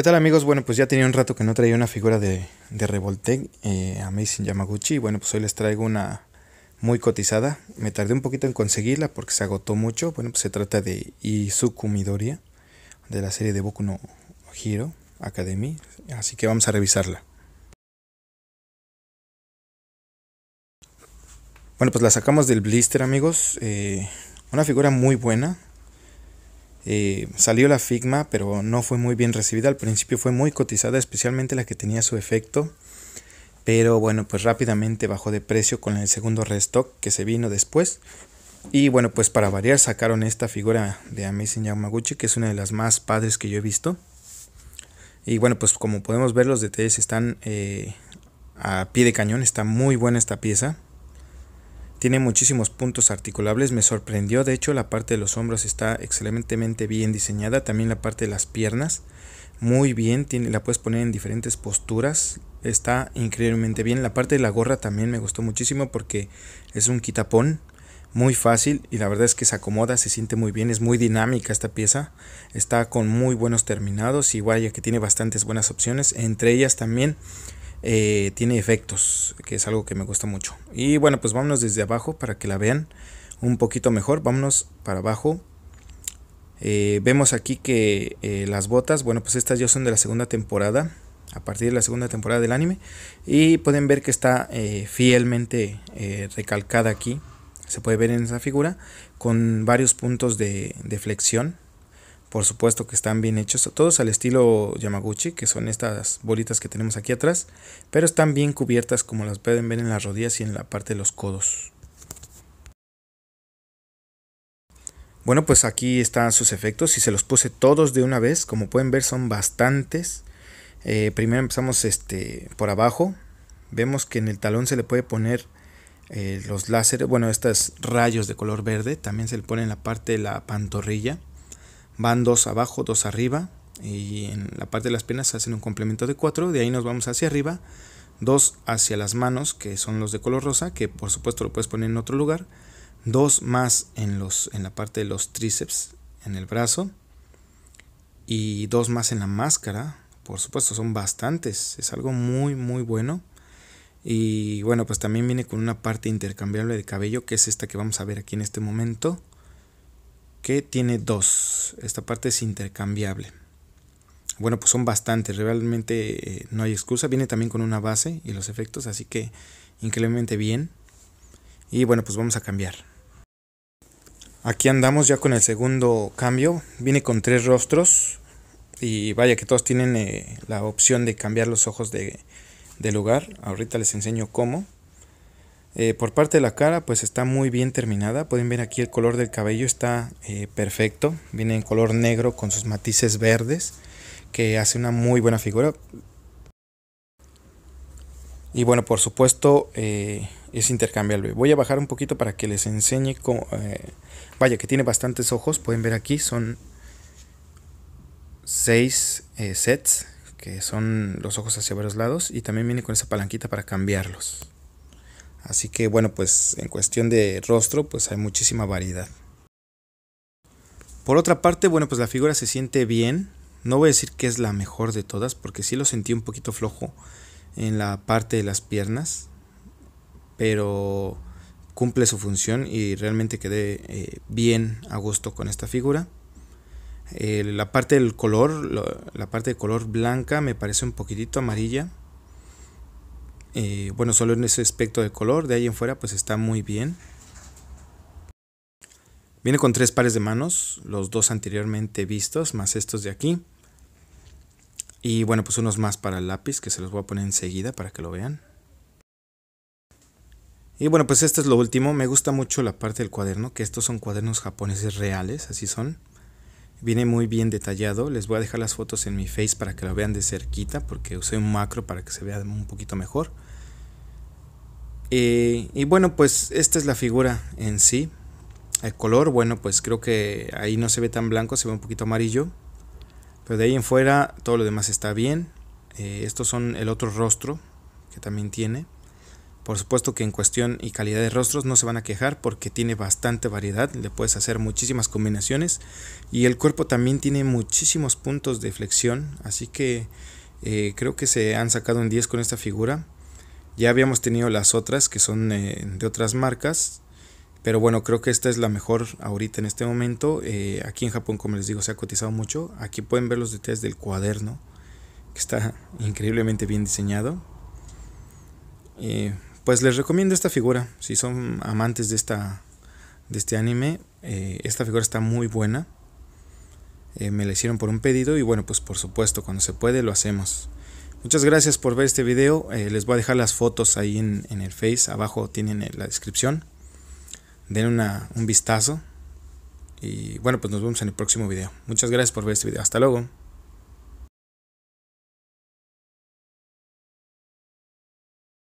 ¿Qué tal amigos? Bueno, pues ya tenía un rato que no traía una figura de, de Revoltec, eh, Amazing Yamaguchi. bueno, pues hoy les traigo una muy cotizada. Me tardé un poquito en conseguirla porque se agotó mucho. Bueno, pues se trata de Izuku Midoriya, de la serie de Boku no Hero Academy. Así que vamos a revisarla. Bueno, pues la sacamos del blister amigos. Eh, una figura muy buena. Eh, salió la Figma, pero no fue muy bien recibida. Al principio fue muy cotizada, especialmente la que tenía su efecto. Pero bueno, pues rápidamente bajó de precio con el segundo restock que se vino después. Y bueno, pues para variar sacaron esta figura de Amazing Yamaguchi, que es una de las más padres que yo he visto. Y bueno, pues como podemos ver los detalles están eh, a pie de cañón, está muy buena esta pieza. Tiene muchísimos puntos articulables, me sorprendió, de hecho la parte de los hombros está excelentemente bien diseñada, también la parte de las piernas, muy bien, tiene, la puedes poner en diferentes posturas, está increíblemente bien, la parte de la gorra también me gustó muchísimo porque es un quitapón, muy fácil y la verdad es que se acomoda, se siente muy bien, es muy dinámica esta pieza, está con muy buenos terminados y vaya que tiene bastantes buenas opciones, entre ellas también eh, tiene efectos, que es algo que me gusta mucho. Y bueno, pues vámonos desde abajo para que la vean un poquito mejor. Vámonos para abajo. Eh, vemos aquí que eh, las botas, bueno, pues estas ya son de la segunda temporada, a partir de la segunda temporada del anime. Y pueden ver que está fielmente recalcada aquí, se puede ver en esa figura, con varios puntos de, de flexión por supuesto que están bien hechos, todos al estilo Yamaguchi, que son estas bolitas que tenemos aquí atrás, pero están bien cubiertas como las pueden ver en las rodillas y en la parte de los codos. Bueno, pues aquí están sus efectos y se los puse todos de una vez, como pueden ver son bastantes. Eh, primero empezamos este, por abajo, vemos que en el talón se le puede poner eh, los láseres, bueno, estos rayos de color verde, también se le pone en la parte de la pantorrilla van dos abajo, dos arriba, y en la parte de las piernas hacen un complemento de cuatro, de ahí nos vamos hacia arriba, dos hacia las manos, que son los de color rosa, que por supuesto lo puedes poner en otro lugar, dos más en, los, en la parte de los tríceps, en el brazo, y dos más en la máscara, por supuesto, son bastantes, es algo muy, muy bueno. Y bueno, pues también viene con una parte intercambiable de cabello, que es esta que vamos a ver aquí en este momento que tiene dos. Esta parte es intercambiable. Bueno, pues son bastantes, realmente eh, no hay excusa. Viene también con una base y los efectos, así que increíblemente bien. Y bueno, pues vamos a cambiar. Aquí andamos ya con el segundo cambio. Viene con tres rostros. Y vaya que todos tienen eh, la opción de cambiar los ojos de, de lugar. Ahorita les enseño cómo. Eh, por parte de la cara, pues está muy bien terminada. Pueden ver aquí el color del cabello está eh, perfecto. Viene en color negro con sus matices verdes, que hace una muy buena figura. Y bueno, por supuesto, eh, es intercambiable. Voy a bajar un poquito para que les enseñe cómo... vaya, que tiene bastantes ojos. Pueden ver aquí, son 6 sets, que son los ojos hacia varios lados. Y también viene con esa palanquita para cambiarlos. Así que bueno, pues en cuestión de rostro, pues hay muchísima variedad. Por otra parte, bueno, pues la figura se siente bien. No voy a decir que es la mejor de todas, porque sí lo sentí un poquito flojo en la parte de las piernas. Pero cumple su función y realmente quedé eh, bien a gusto con esta figura. Eh, la parte del color, la parte de color blanca me parece un poquitito amarilla, eh, bueno, solo en ese aspecto de color, de ahí en fuera pues está muy bien. Viene con tres pares de manos, los dos anteriormente vistos, más estos de aquí. Y bueno, pues unos más para el lápiz, que se los voy a poner enseguida para que lo vean. Y bueno, pues este es lo último. Me gusta mucho la parte del cuaderno, que estos son cuadernos japoneses reales, así son. Viene muy bien detallado. Les voy a dejar las fotos en mi face para que lo vean de cerquita, porque usé un macro para que se vea un poquito mejor. Eh, y bueno, pues esta es la figura en sí. El color, bueno, pues creo que ahí no se ve tan blanco, se ve un poquito amarillo. Pero de ahí en fuera todo lo demás está bien. Eh, estos son el otro rostro que también tiene. Por supuesto que en cuestión y calidad de rostros no se van a quejar porque tiene bastante variedad, le puedes hacer muchísimas combinaciones y el cuerpo también tiene muchísimos puntos de flexión, así que eh, creo que se han sacado un 10 con esta figura. Ya habíamos tenido las otras que son eh, de otras marcas, pero bueno, creo que esta es la mejor ahorita en este momento. Eh, aquí en Japón, como les digo, se ha cotizado mucho. Aquí pueden ver los detalles del cuaderno, que está increíblemente bien diseñado. Pues les recomiendo esta figura. Si son amantes de, esta, de este anime, eh, esta figura está muy buena. Eh, me la hicieron por un pedido y bueno, pues por supuesto, cuando se puede lo hacemos. Muchas gracias por ver este video. Eh, les voy a dejar las fotos ahí en, el Face. Abajo tienen la descripción. Den un vistazo. Y bueno, pues nos vemos en el próximo video. Muchas gracias por ver este video. Hasta luego.